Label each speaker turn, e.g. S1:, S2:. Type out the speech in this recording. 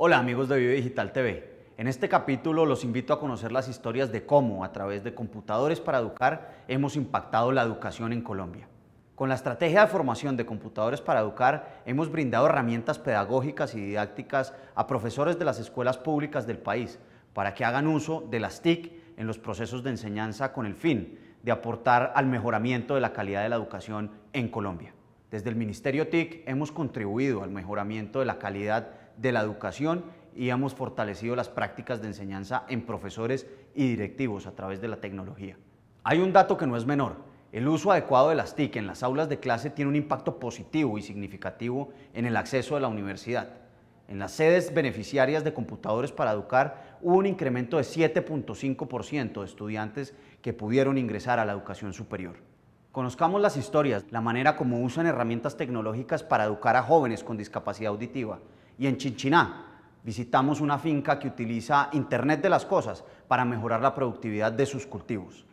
S1: Hola amigos de Vive Digital TV. En este capítulo los invito a conocer las historias de cómo, a través de computadores para educar, hemos impactado la educación en Colombia. Con la estrategia de formación de computadores para educar, hemos brindado herramientas pedagógicas y didácticas a profesores de las escuelas públicas del país para que hagan uso de las TIC en los procesos de enseñanza con el fin de aportar al mejoramiento de la calidad de la educación en Colombia. Desde el Ministerio TIC hemos contribuido al mejoramiento de la calidad de la educación y hemos fortalecido las prácticas de enseñanza en profesores y directivos a través de la tecnología. Hay un dato que no es menor. El uso adecuado de las TIC en las aulas de clase tiene un impacto positivo y significativo en el acceso a la universidad. En las sedes beneficiarias de computadores para educar hubo un incremento de 7.5% de estudiantes que pudieron ingresar a la educación superior. Conozcamos las historias, la manera como usan herramientas tecnológicas para educar a jóvenes con discapacidad auditiva. Y en Chinchiná visitamos una finca que utiliza Internet de las Cosas para mejorar la productividad de sus cultivos.